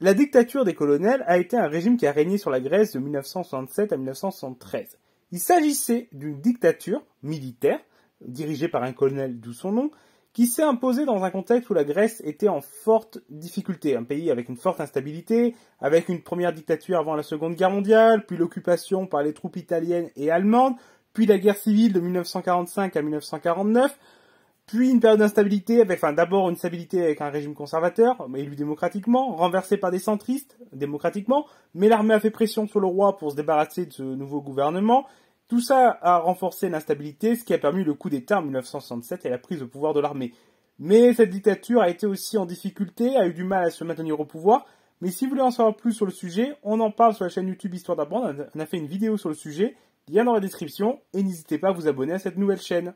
La dictature des colonels a été un régime qui a régné sur la Grèce de 1967 à 1973. Il s'agissait d'une dictature militaire, dirigée par un colonel d'où son nom, qui s'est imposée dans un contexte où la Grèce était en forte difficulté, un pays avec une forte instabilité, avec une première dictature avant la Seconde Guerre mondiale, puis l'occupation par les troupes italiennes et allemandes, puis la guerre civile de 1945 à 1949, puis une période d'instabilité avec, enfin, d'abord une stabilité avec un régime conservateur, élu démocratiquement, renversé par des centristes, démocratiquement, mais l'armée a fait pression sur le roi pour se débarrasser de ce nouveau gouvernement. Tout ça a renforcé l'instabilité, ce qui a permis le coup d'État en 1967 et la prise de pouvoir de l'armée. Mais cette dictature a été aussi en difficulté, a eu du mal à se maintenir au pouvoir. Mais si vous voulez en savoir plus sur le sujet, on en parle sur la chaîne YouTube Histoire d'apprendre. On a fait une vidéo sur le sujet, lien dans la description, et n'hésitez pas à vous abonner à cette nouvelle chaîne.